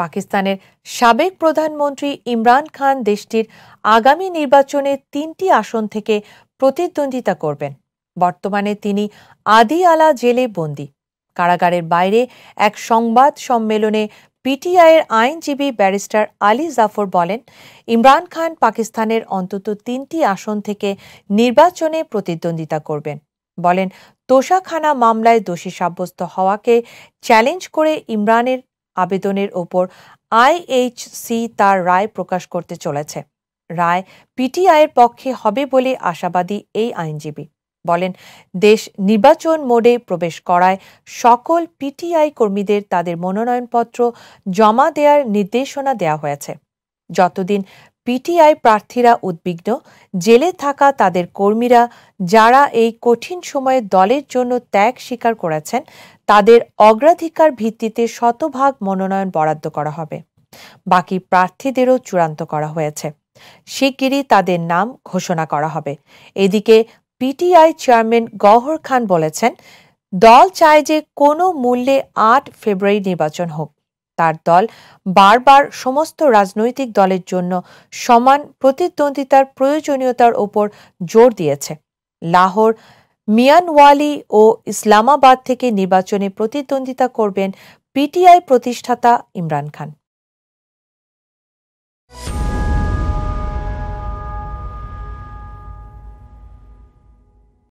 পাকিস্তানের সাবেক প্রধানমন্ত্রী ইমরান খান দেশটির আগামী নির্বাচনে তিনটি আসন থেকে প্রতিদ্বন্দ্বিতা করবেন বর্তমানে তিনি আদি আলা জেলে বন্দী কারাগারের বাইরে এক সংবাদ সম্মেলনে পিটিআইয়ের আইনজীবী ব্যারিস্টার আলী জাফর বলেন ইমরান খান পাকিস্তানের অন্তত তিনটি আসন থেকে নির্বাচনে প্রতিদ্বন্দ্বিতা করবেন বলেন তোষাখানা মামলায় দোষী সাব্যস্ত হওয়াকে চ্যালেঞ্জ করে ইমরানের আবেদনের ওপর আইএইচসি তার রায় প্রকাশ করতে চলেছে রায় পিটিআইয়ের পক্ষে হবে বলে আশাবাদী এই আইনজীবী বলেন দেশ নির্বাচন মোডে প্রবেশ করায় সকল পিটিআই কর্মীদের তাদের মনোনয়নপত্র জমা দেওয়ার নির্দেশনা দেওয়া হয়েছে যতদিন পিটিআই প্রার্থীরা উদ্বিগ্ন জেলে থাকা তাদের কর্মীরা যারা এই কঠিন সময়ে দলের জন্য ত্যাগ স্বীকার করেছেন তাদের অগ্রাধিকার ভিত্তিতে শতভাগ মনোনয়ন বরাদ্দ করা হবে বাকি প্রার্থীদেরও চূড়ান্ত করা হয়েছে শিগগিরই তাদের নাম ঘোষণা করা হবে এদিকে পিটিআই চেয়ারম্যান গহর খান বলেছেন দল চায় যে কোনো মূল্যে আট ফেব্রুয়ারি নির্বাচন হোক তার দল বারবার সমস্ত রাজনৈতিক দলের জন্য সমান প্রতিদ্বন্দ্বিতার প্রয়োজনীয়তার ওপর জোর দিয়েছে লাহোর মিয়ানওয়ালি ও ইসলামাবাদ থেকে নির্বাচনে প্রতিদ্বন্দ্বিতা করবেন পিটিআই প্রতিষ্ঠাতা ইমরান খান